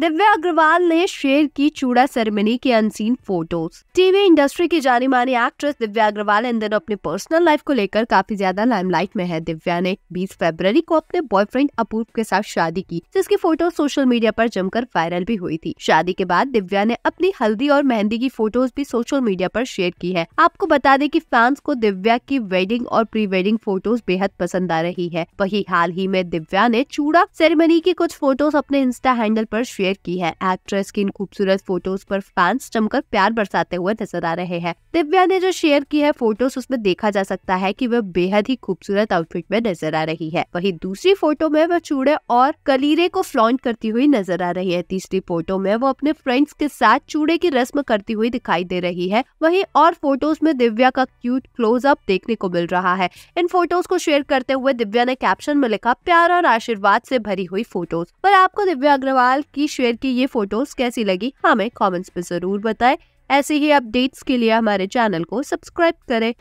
दिव्या अग्रवाल ने शेयर की चूड़ा सेरेमनी के अनसीन फोटोज टीवी इंडस्ट्री की जानी मानी एक्ट्रेस दिव्या अग्रवाल इन दिनों अपने पर्सनल लाइफ को लेकर काफी ज्यादा लाइमलाइट में है दिव्या ने 20 फरवरी को अपने बॉयफ्रेंड अपूर्व के साथ शादी की जिसकी फोटो सोशल मीडिया पर जमकर वायरल भी हुई थी शादी के बाद दिव्या ने अपनी हल्दी और मेहंदी की फोटोज भी सोशल मीडिया आरोप शेयर की है आपको बता दें की फैंस को दिव्या की वेडिंग और प्री वेडिंग फोटोज बेहद पसंद आ रही है वही हाल ही में दिव्या ने चूड़ा सेरेमनी की कुछ फोटोज अपने इंस्टा हैंडल आरोप शेयर शेयर की है एक्ट्रेस की इन खूबसूरत फोटोज पर फैंस जमकर प्यार बरसाते हुए नजर आ रहे हैं दिव्या ने जो शेयर की है फोटोज उसमें देखा जा सकता है की वह बेहद ही खूबसूरत आउटफिट में नजर आ रही है वही दूसरी फोटो में वह चूड़े और कलीरे को फ्लॉन्ट करती हुई नजर आ रही है तीसरी फोटो में वो अपने फ्रेंड्स के साथ चूड़े की रस्म करती हुई दिखाई दे रही है वही और फोटोज में दिव्या का क्यूट क्लोजअप देखने को मिल रहा है इन फोटोज को शेयर करते हुए दिव्या ने कैप्शन में लिखा प्यार और आशीर्वाद से भरी हुई फोटोज पर आपको दिव्या अग्रवाल की शेयर की ये फोटोज कैसी लगी हमें कमेंट्स में जरूर बताएं ऐसे ही अपडेट्स के लिए हमारे चैनल को सब्सक्राइब करें